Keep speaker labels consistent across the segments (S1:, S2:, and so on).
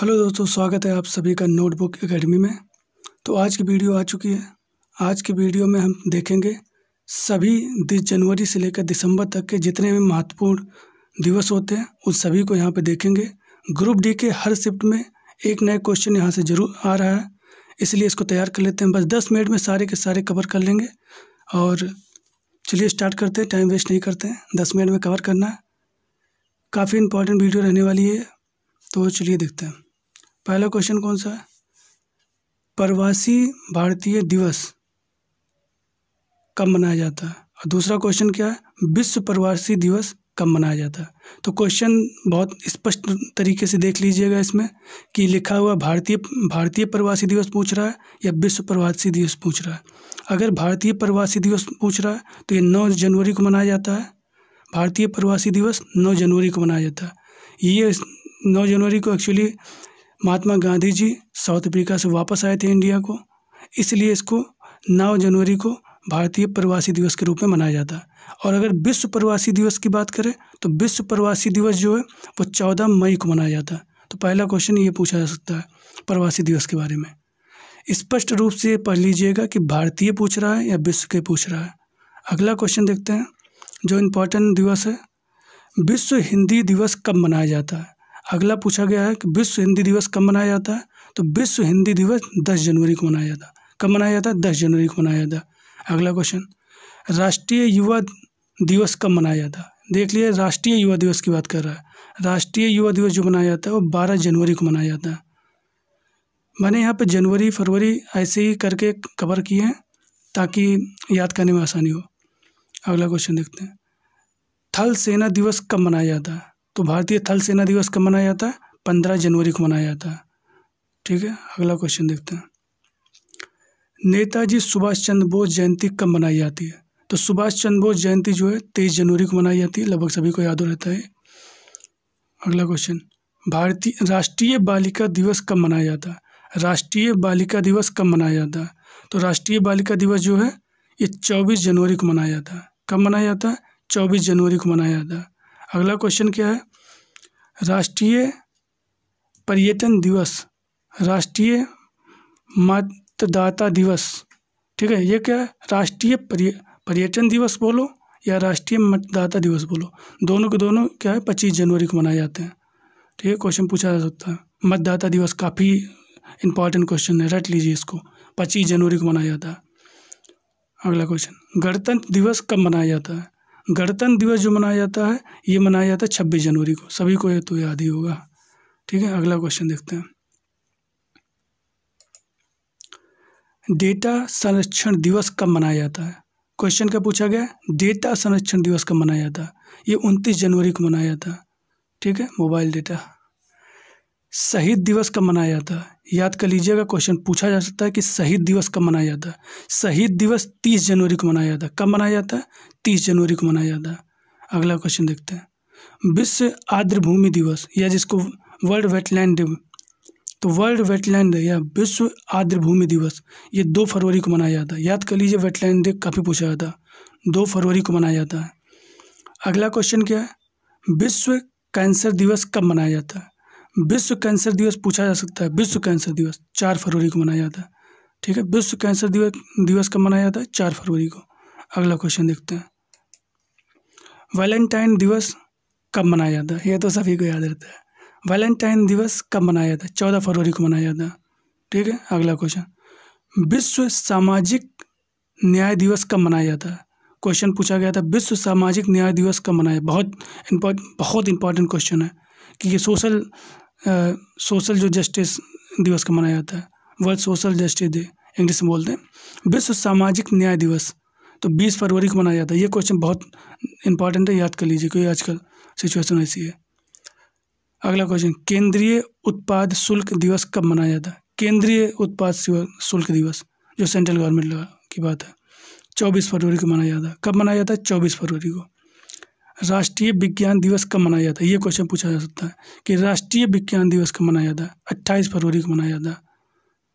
S1: hello दोस्तों स्वागत है आप सभी का नोटबुक एकेडमी में तो आज की वीडियो आ चुकी है आज की वीडियो में हम देखेंगे सभी दिस जनवरी से लेकर दिसंबर तक के जितने भी महत्वपूर्ण दिवस होते हैं उन सभी को यहाँ पे देखेंगे ग्रुप डी के हर शिफ्ट में एक नए क्वेश्चन यहाँ से ज़रूर आ रहा है इसलिए इसको तैयार कर लेते हैं बस दस मिनट में सारे के सारे कवर कर लेंगे और चलिए स्टार्ट करते हैं टाइम वेस्ट नहीं करते हैं दस मिनट में कवर करना है काफ़ी इंपॉर्टेंट वीडियो रहने वाली है तो चलिए देखते हैं पहला क्वेश्चन कौन सा है प्रवासी भारतीय दिवस कब मनाया जाता है और दूसरा क्वेश्चन क्या है विश्व प्रवासी दिवस कब मनाया जाता है तो क्वेश्चन बहुत स्पष्ट तरीके से देख लीजिएगा इसमें कि लिखा हुआ भारतीय भारतीय प्रवासी दिवस पूछ रहा है या विश्व प्रवासी दिवस पूछ रहा है अगर भारतीय प्रवासी दिवस पूछ रहा है तो ये नौ जनवरी को मनाया जाता है भारतीय प्रवासी दिवस नौ जनवरी को मनाया जाता है ये नौ जनवरी को actually Mahatma Gandhi ji South Africa से वापस आए थे इंडिया को इसलिए इसको नौ जनवरी को भारतीय प्रवासी दिवस के रूप में मनाया जाता है और अगर विश्व प्रवासी दिवस की बात करें तो विश्व प्रवासी दिवस जो है वो चौदह मई को मनाया जाता है तो पहला क्वेश्चन ये पूछा जा सकता है प्रवासी दिवस के बारे में स्पष्ट रूप से पढ़ लीजिएगा कि भारतीय पूछ रहा है या विश्व के पूछ रहा है अगला क्वेश्चन देखते हैं जो इम्पोर्टेंट दिवस है विश्व हिंदी दिवस कब मनाया जाता है अगला पूछा गया है कि विश्व हिंदी दिवस कब मनाया जाता है तो विश्व हिंदी दिवस दस जनवरी को मनाया जाता है कब मनाया जाता है दस जनवरी को मनाया जाता है अगला क्वेश्चन राष्ट्रीय युवा दिवस कब मनाया जाता है देख लिया राष्ट्रीय युवा दिवस की बात कर रहा है राष्ट्रीय युवा दिवस जो मनाया जाता है वो बारह जनवरी को मनाया जाता है मैंने यहाँ पर जनवरी फरवरी ऐसे ही करके कवर किए हैं ताकि याद करने में आसानी हो अगला क्वेश्चन देखते हैं थल सेना दिवस कब मनाया जाता है तो भारतीय थल सेना दिवस कब मनाया जाता है पंद्रह जनवरी को मनाया जाता है ठीक है अगला क्वेश्चन देखते हैं नेताजी सुभाष चंद्र बोस जयंती कब मनाई जाती है तो सुभाष चंद्र बोस जयंती जो है तेईस जनवरी को मनाई जाती है लगभग सभी को याद हो रहता है अगला क्वेश्चन भारतीय राष्ट्रीय बालिका दिवस कब मनाया जाता है राष्ट्रीय बालिका दिवस कब मनाया जाता है तो राष्ट्रीय बालिका दिवस जो है ये चौबीस जनवरी को मनाया जाता है कब मनाया जाता है चौबीस जनवरी को मनाया जाता है अगला क्वेश्चन क्या है राष्ट्रीय पर्यटन दिवस राष्ट्रीय मतदाता दिवस ठीक है ये क्या है राष्ट्रीय पर्यटन दिवस बोलो या राष्ट्रीय मतदाता दिवस बोलो दोनों के दोनों क्या है पच्चीस जनवरी को मनाए जाते हैं ठीक है क्वेश्चन पूछा जा सकता है मतदाता दिवस काफ़ी इंपॉर्टेंट क्वेश्चन है रट लीजिए इसको पच्चीस जनवरी को मनाया जाता है अगला क्वेश्चन गणतंत्र दिवस कब मनाया जाता है गणतंत्र दिवस जो मनाया जाता है ये मनाया जाता है छब्बीस जनवरी को सभी को ये तो याद ही होगा ठीक है अगला क्वेश्चन देखते हैं डेटा संरक्षण दिवस कब मनाया जाता है क्वेश्चन क्या पूछा गया डेटा संरक्षण दिवस कब मनाया जाता है ये उनतीस जनवरी को मनाया जाता है ठीक है मोबाइल डेटा शहीद दिवस कब मनाया जाता है याद कर लीजिएगा क्वेश्चन पूछा जा सकता है कि शहीद दिवस कब मनाया जाता है शहीद दिवस तीस जनवरी को मनाया जाता है कब मनाया जाता है तीस जनवरी को मनाया जाता है अगला क्वेश्चन देखते हैं विश्व आर्द्र भूमि दिवस या जिसको वर्ल्ड वेटलैंड डे तो वर्ल्ड वेटलैंड डे या विश्व आर्द्र भूमि दिवस ये दो फरवरी को मनाया जाता है याद कर लीजिए वेटलैंड डे काफ़ी पूछा जाता है दो फरवरी को मनाया जाता है अगला क्वेश्चन क्या है विश्व कैंसर दिवस कब मनाया जाता है विश्व कैंसर दिवस पूछा जा सकता है विश्व कैंसर दिवस चार फरवरी को मनाया जाता है ठीक है विश्व कैंसर दिवस दिवस कब मनाया जाता है चार फरवरी को अगला क्वेश्चन देखते हैं वैलेंटाइन दिवस कब मनाया जाता है यह तो सभी को याद रहता है वैलेंटाइन दिवस कब मनाया जाता है चौदह फरवरी को मनाया जाता है ठीक है अगला क्वेश्चन विश्व सामाजिक न्याय दिवस कब मनाया जाता है क्वेश्चन पूछा गया था विश्व सामाजिक न्याय दिवस कब मनाया बहुत इम्पोर्ट बहुत इंपॉर्टेंट क्वेश्चन है कि ये सोशल सोशल जो जस्टिस दिवस का मनाया जाता है world social justice day English में बोलते हैं विश्व सामाजिक न्याय दिवस तो बीस फरवरी को मनाया जाता है ये क्वेश्चन बहुत इंपॉर्टेंट है याद कर लीजिए क्योंकि आजकल सिचुएशन ऐसी है अगला क्वेश्चन केंद्रीय उत्पाद शुल्क दिवस कब मनाया जाता है केंद्रीय उत्पाद शुल्क दिवस जो सेंट्रल गवर्नमेंट की बात है चौबीस फरवरी को मनाया जाता है कब मनाया जाता है चौबीस फरवरी को राष्ट्रीय विज्ञान दिवस कब मनाया जाता है ये क्वेश्चन पूछा जा सकता है कि राष्ट्रीय विज्ञान दिवस कब मनाया जाता है अट्ठाईस फरवरी को मनाया जाता है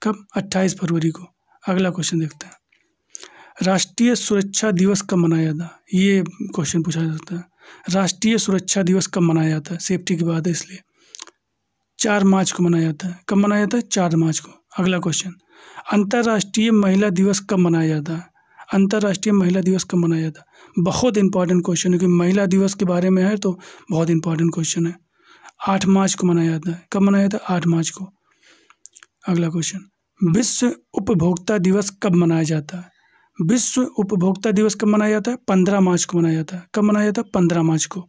S1: कब अट्ठाईस फरवरी को अगला क्वेश्चन देखते हैं राष्ट्रीय सुरक्षा दिवस कब मनाया जाता है ये क्वेश्चन पूछा जा सकता है राष्ट्रीय सुरक्षा दिवस कब मनाया जाता है सेफ्टी की बात है इसलिए चार मार्च को मनाया जाता है कब मनाया जाता है चार मार्च को अगला क्वेश्चन अंतर्राष्ट्रीय महिला दिवस कब मनाया जाता है अंतर्राष्ट्रीय महिला दिवस कब मनाया जाता है बहुत इंपॉर्टेंट क्वेश्चन है क्योंकि महिला दिवस के बारे में है तो बहुत इंपॉर्टेंट क्वेश्चन है आठ मार्च को मनाया जाता है कब मनाया जाता है आठ मार्च को अगला क्वेश्चन विश्व उपभोक्ता दिवस कब मनाया जाता है विश्व उपभोक्ता दिवस कब मनाया जाता है पंद्रह मार्च को मनाया जाता है कब मनाया जाता है पंद्रह मार्च को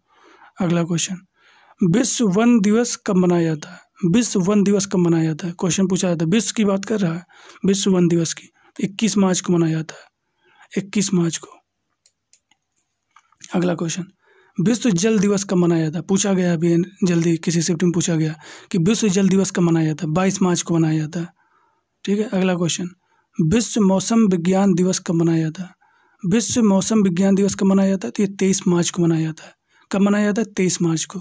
S1: अगला क्वेश्चन विश्व वन दिवस कब मनाया जाता है विश्व वन दिवस कब मनाया जाता है क्वेश्चन पूछा जाता है विश्व की बात कर रहा है विश्व वन दिवस की तो इक्कीस मार्च को मनाया जाता है इक्कीस मार्च को अगला क्वेश्चन विश्व जल दिवस कब मनाया जाता है पूछा गया अभी जल्दी किसी शिफ्ट में पूछा गया कि विश्व जल दिवस कब मनाया जाता है बाईस मार्च को मनाया जाता है ठीक है अगला क्वेश्चन विश्व मौसम विज्ञान दिवस कब मनाया जाता है विश्व मौसम विज्ञान दिवस कब मनाया जाता है तो ये तेईस मार्च को मनाया जाता है कब मनाया जाता है तेईस मार्च को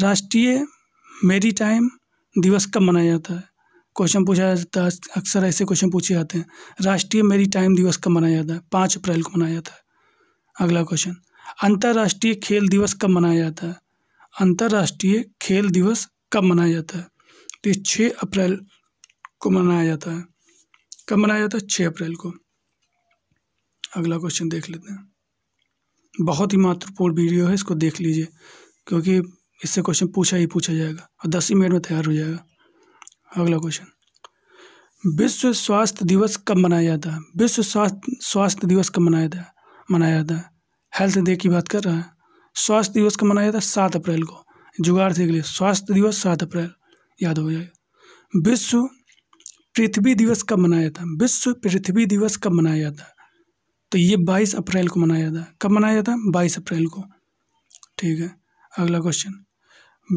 S1: राष्ट्रीय मेरी टाइम दिवस कब मनाया जाता है क्वेश्चन पूछा जाता है अक्सर ऐसे क्वेश्चन पूछे जाते हैं राष्ट्रीय मेरी टाइम दिवस कब मनाया जाता है पाँच अप्रैल को मनाया जाता है अगला क्वेश्चन अंतर्राष्ट्रीय खेल दिवस कब मनाया जाता है अंतर्राष्ट्रीय खेल दिवस कब मनाया जाता है तो छः अप्रैल को मनाया जाता है कब मनाया जाता है छः अप्रैल को अगला क्वेश्चन देख लेते हैं बहुत ही महत्वपूर्ण वीडियो है इसको देख लीजिए क्योंकि इससे क्वेश्चन पूछा ही पूछा जाएगा और दस ही मिनट में तैयार हो जाएगा अगला क्वेश्चन विश्व स्वास्थ्य दिवस कब मनाया जाता है विश्व स्वास्थ्य स्वास्थ्य दिवस कब मनाया जाता है मनाया जाता है हेल्थ डे की बात कर रहा है स्वास्थ्य दिवस कब मनाया जाता है सात अप्रैल को जुगाड़ के लिए स्वास्थ्य दिवस सात अप्रैल याद हो जाएगा विश्व पृथ्वी दिवस कब मनाया जाता है विश्व पृथ्वी दिवस कब मनाया जाता है तो ये बाईस अप्रैल को मनाया जाता है कब मनाया जाता है बाईस अप्रैल को ठीक है अगला क्वेश्चन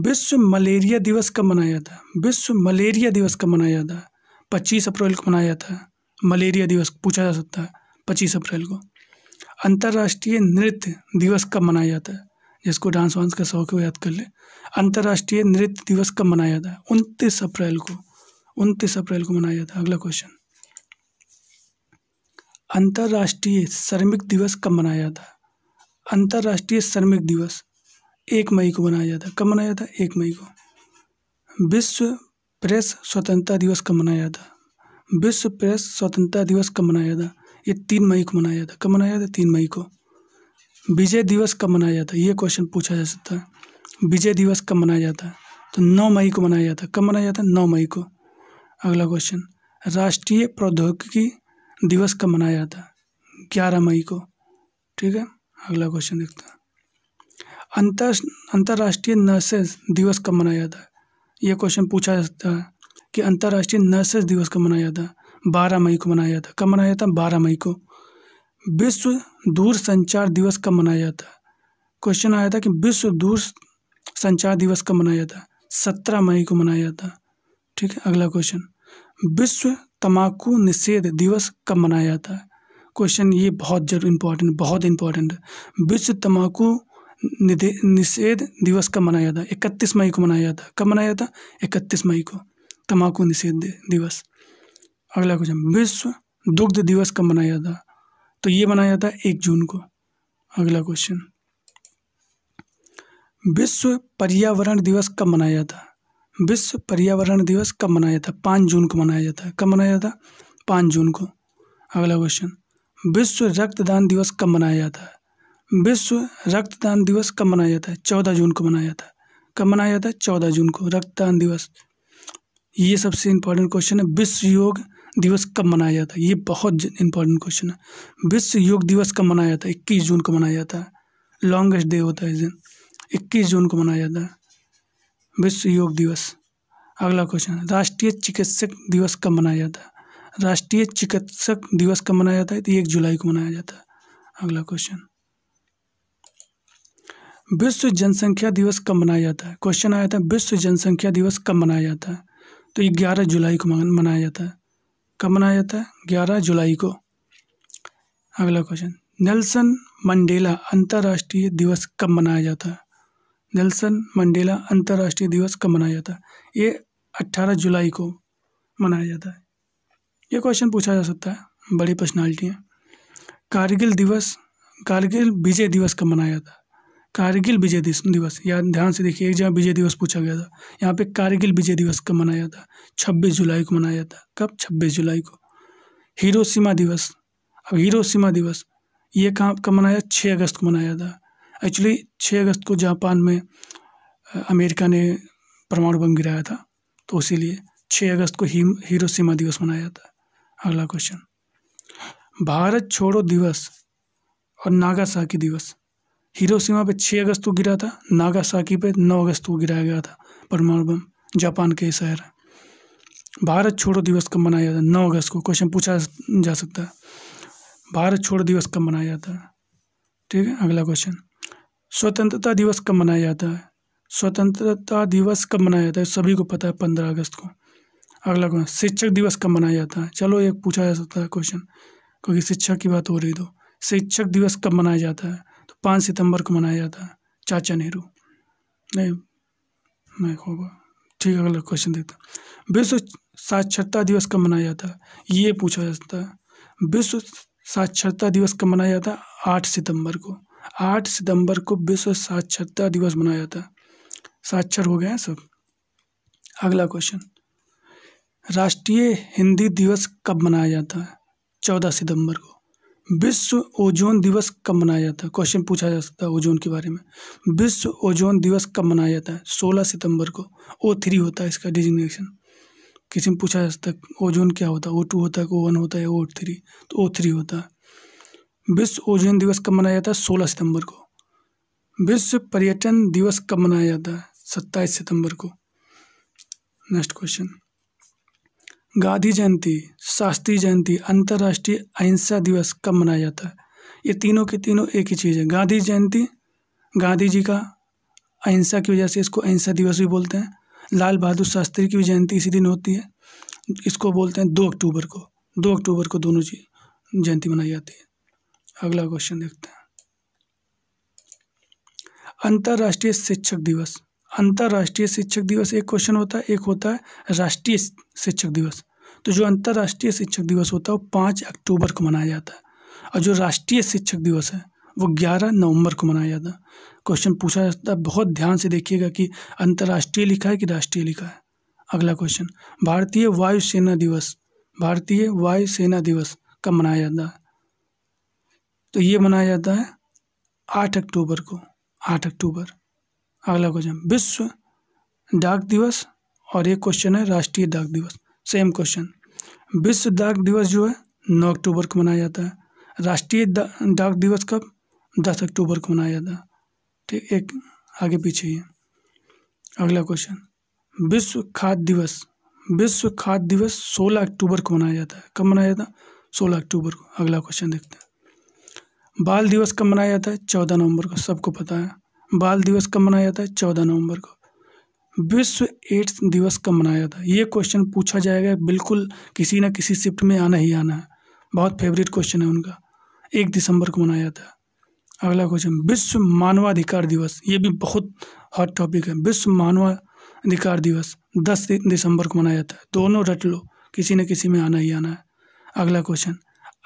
S1: विश्व मलेरिया दिवस कब मनाया जाता है विश्व मलेरिया दिवस कब मनाया जाता है पच्चीस अप्रैल को मनाया जाता है मलेरिया दिवस पूछा जा सकता है पच्चीस अप्रैल को अंतर्राष्ट्रीय नृत्य दिवस कब मनाया जाता है जिसको डांस वांस का शौक है याद कर ले अंतर्राष्ट्रीय नृत्य दिवस कब मनाया जाता है उनतीस अप्रैल को उनतीस अप्रैल को मनाया जाता है अगला क्वेश्चन अंतर्राष्ट्रीय श्रमिक दिवस कब मनाया जाता है अंतर्राष्ट्रीय श्रमिक दिवस एक मई को मनाया जाता है कब मनाया जाता है एक मई को विश्व प्रेस स्वतंत्रता दिवस कब मनाया जाता विश्व प्रेस स्वतंत्रता दिवस कब मनाया जाता ये तीन मई को मनाया जाता कब मनाया जाता है तीन मई को विजय दिवस कब मनाया जाता है ये क्वेश्चन पूछा जा सकता है विजय दिवस कब मनाया जाता है तो नौ मई को मनाया जाता है कब मनाया जाता है नौ मई को अगला क्वेश्चन राष्ट्रीय प्रौद्योगिकी दिवस कब मनाया जाता है ग्यारह मई को ठीक है अगला क्वेश्चन देखते हैं अंतर अंतर्राष्ट्रीय नर्सेस दिवस कब मनाया जाता है ये क्वेश्चन पूछा जाता है कि अंतर्राष्ट्रीय नर्सेस दिवस कब मनाया जाता है बारह मई को मनाया जाता है कब मनाया जाता है बारह मई को विश्व दूर संचार दिवस कब मनाया जाता है क्वेश्चन आया था कि विश्व दूर संचार दिवस कब मनाया जाता है सत्रह मई को मनाया जाता है ठीक है अगला क्वेश्चन विश्व तम्बाकू निषेध दिवस कब मनाया जाता है क्वेश्चन ये बहुत जरूर इम्पोर्टेंट बहुत इम्पोर्टेंट है विश्व तम्बाकू निषेध दिवस कब मनाया जाता है इकतीस मई को मनाया जाता है कब मनाया जाता है इकतीस मई को तम्बाकू निषेध दिवस अगला क्वेश्चन विश्व दुग्ध दिवस कब मनाया जाता है तो ये मनाया जाता है एक जून को अगला क्वेश्चन विश्व पर्यावरण दिवस कब मनाया जाता है विश्व पर्यावरण दिवस कब मनाया जाता है पाँच जून को मनाया जाता है कब मनाया जाता है पाँच जून को अगला क्वेश्चन विश्व रक्तदान दिवस कब मनाया जाता है विश्व रक्तदान दिवस कब मनाया जाता है चौदह जून को मनाया जाता है कब मनाया जाता है चौदह जून को रक्तदान दिवस ये सबसे इम्पोर्टेंट क्वेश्चन है विश्व योग दिवस कब मनाया जाता है ये बहुत इंपॉर्टेंट क्वेश्चन है विश्व योग दिवस कब मनाया जाता है इक्कीस जून को मनाया जाता है लॉन्गेस्ट डे होता है इस दिन इक्कीस जून को मनाया जाता है विश्व योग दिवस अगला क्वेश्चन राष्ट्रीय चिकित्सक दिवस कब मनाया जाता है राष्ट्रीय चिकित्सक दिवस कब मनाया जाता है तो एक जुलाई को मनाया जाता है अगला क्वेश्चन विश्व जनसंख्या दिवस कब मनाया जाता है क्वेश्चन आया था विश्व जनसंख्या दिवस कब मनाया जाता है तो ये ग्यारह जुलाई को मनाया जाता है कब मनाया जाता है ग्यारह जुलाई को अगला क्वेश्चन नेल्सन मंडेला अंतर्राष्ट्रीय दिवस कब मनाया जाता है नेल्सन मंडेला अंतर्राष्ट्रीय दिवस कब मनाया जाता है ये अट्ठारह जुलाई को मनाया जाता है ये क्वेश्चन पूछा जा सकता है बड़ी पर्सनैलिटी है कारगिल दिवस कारगिल विजय दिवस कब मनाया जाता है कारगिल विजय दिवस या ध्यान से देखिए एक जगह विजय दिवस पूछा गया था यहाँ पे कारगिल विजय दिवस कब मनाया था 26 छब्बीस जुलाई को मनाया जाता कब छब्बीस जुलाई को सीमा दिवस अब सीमा दिवस ये कहाँ कब मनाया छः अगस्त को मनाया था एक्चुअली छः अगस्त को जापान में अमेरिका ने परमाणु बम गिराया था तो इसीलिए छः अगस्त को ही, सीमा दिवस मनाया था अगला क्वेश्चन भारत छोड़ो दिवस और नागासाकी दिवस हिरोशिमा पे 6 अगस्त को गिरा था नागासाकी पे 9 अगस्त को गिराया गया था परमाणु बम जापान के शहर भारत छोड़ो दिवस कब मनाया जाता है नौ अगस्त को क्वेश्चन पूछा जा सकता है भारत छोड़ो दिवस कब मनाया जाता है ठीक है अगला क्वेश्चन स्वतंत्रता दिवस कब मनाया जाता है स्वतंत्रता दिवस कब मनाया जाता है सभी को पता है पंद्रह अगस्त को अगला क्वेश्चन शिक्षक दिवस कब मनाया जाता है चलो ये पूछा जा सकता है क्वेश्चन क्योंकि शिक्षा की बात हो रही तो शिक्षक दिवस कब मनाया जाता है तो पाँच सितंबर को मनाया जाता है चाचा नेहरू नहीं नहीं होगा ठीक है अगला क्वेश्चन देखता विश्व साक्षरता दिवस कब मनाया जाता है ये पूछा जाता है विश्व साक्षरता दिवस कब मनाया जाता है आठ सितंबर को आठ सितंबर को विश्व साक्षरता दिवस मनाया जाता है साक्षर हो गए हैं सब अगला क्वेश्चन राष्ट्रीय हिंदी दिवस कब मनाया जाता है चौदह सितंबर को विश्व ओजोन दिवस कब मनाया जाता है क्वेश्चन पूछा जा सकता है ओजोन के बारे में विश्व ओजोन दिवस कब मनाया जाता है सोलह सितंबर को ओ थ्री होता है इसका डिजिग्नेशन किसी में पूछा जा सकता है ओजोन क्या होता है ओ टू होता है ओ वन होता है ओ थ्री तो ओ थ्री होता है विश्व ओजोन दिवस कब मनाया जाता है सोलह सितंबर को विश्व पर्यटन दिवस कब मनाया जाता है सत्ताईस सितंबर को नेक्स्ट क्वेश्चन गांधी जयंती शास्त्री जयंती अंतर्राष्ट्रीय अहिंसा दिवस कब मनाया जाता है ये तीनों के तीनों एक ही चीज़ है गांधी जयंती गांधी जी का अहिंसा की वजह से इसको अहिंसा दिवस भी बोलते हैं लाल बहादुर शास्त्री की भी जयंती इसी दिन होती है इसको बोलते हैं दो अक्टूबर को दो अक्टूबर को दोनों जी जयंती मनाई जाती है अगला क्वेश्चन देखते हैं अंतर्राष्ट्रीय शिक्षक दिवस अंतर्राष्ट्रीय शिक्षक दिवस एक क्वेश्चन होता है एक होता है राष्ट्रीय शिक्षक दिवस तो जो अंतर्राष्ट्रीय शिक्षक दिवस होता है वो पाँच अक्टूबर को मनाया जाता है और जो राष्ट्रीय शिक्षक दिवस है वो ग्यारह नवंबर को मनाया जाता है क्वेश्चन पूछा जाता है बहुत ध्यान से देखिएगा कि अंतर्राष्ट्रीय लिखा है कि राष्ट्रीय लिखा है अगला क्वेश्चन भारतीय वायुसेना दिवस भारतीय वायुसेना दिवस कब मनाया जाता है तो ये मनाया जाता है आठ अक्टूबर को आठ अक्टूबर अगला क्वेश्चन विश्व डाक दिवस और एक क्वेश्चन है राष्ट्रीय डाक दिवस सेम क्वेश्चन विश्व डाक दिवस जो है नौ अक्टूबर को मनाया जाता है राष्ट्रीय डाक दिवस कब दस अक्टूबर को मनाया जाता है ठीक एक आगे पीछे ही अगला क्वेश्चन विश्व खाद्य दिवस विश्व खाद्य दिवस सोलह अक्टूबर को मनाया जाता है कब मनाया जाता है सोलह अक्टूबर को अगला क्वेश्चन देखते हैं बाल दिवस कब मनाया जाता है चौदह नवंबर को सबको पता है बाल दिवस कब मनाया जाता है चौदह नवंबर को विश्व एड्स दिवस कब मनाया जाता है ये क्वेश्चन पूछा जाएगा बिल्कुल किसी न किसी शिफ्ट में आना ही आना है बहुत फेवरेट क्वेश्चन है उनका एक दिसंबर को मनाया जाता है अगला क्वेश्चन विश्व मानवाधिकार दिवस ये भी बहुत हॉट टॉपिक है विश्व मानवाधिकार दिवस दस दिसंबर को मनाया जाता है दोनों रट लो किसी न किसी में आना ही आना है अगला क्वेश्चन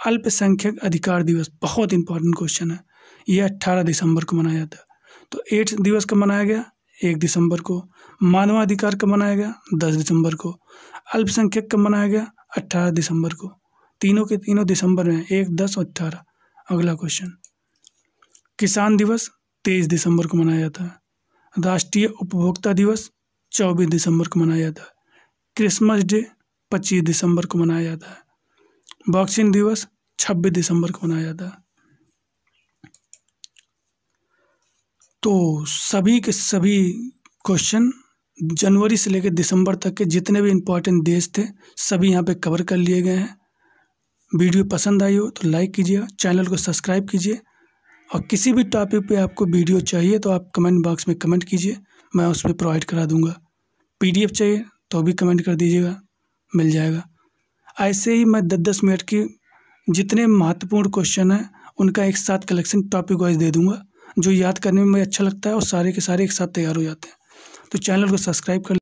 S1: अल्पसंख्यक अधिकार दिवस बहुत इंपॉर्टेंट क्वेश्चन है ये अट्ठारह दिसंबर को मनाया जाता है तो एड्स दिवस कब मनाया गया एक दिसंबर को मानवाधिकार कब मनाया गया दस दिसंबर को अल्पसंख्यक कब मनाया गया अट्ठारह दिसंबर को तीनों के तीनों दिसंबर में एक दस और अट्ठारह अगला क्वेश्चन किसान दिवस तेईस दिसंबर को मनाया जाता है राष्ट्रीय उपभोक्ता दिवस चौबीस दिसंबर को मनाया जाता है क्रिसमस डे पच्चीस दिसंबर को मनाया जाता है बॉक्सिंग दिवस छब्बीस दिसंबर को मनाया जाता है तो सभी के सभी क्वेश्चन जनवरी से लेकर दिसंबर तक के जितने भी इम्पोर्टेंट देश थे सभी यहाँ पे कवर कर लिए गए हैं वीडियो पसंद आई हो तो लाइक कीजिए चैनल को सब्सक्राइब कीजिए और किसी भी टॉपिक पे आपको वीडियो चाहिए तो आप कमेंट बॉक्स में कमेंट कीजिए मैं उस पर प्रोवाइड करा दूँगा पी चाहिए तो भी कमेंट कर दीजिएगा मिल जाएगा ऐसे ही मैं दस दस मिनट की जितने महत्वपूर्ण क्वेश्चन हैं उनका एक साथ कलेक्शन टॉपिक वाइज दे दूँगा जो याद करने में अच्छा लगता है और सारे के सारे एक साथ तैयार हो जाते हैं तो चैनल को सब्सक्राइब कर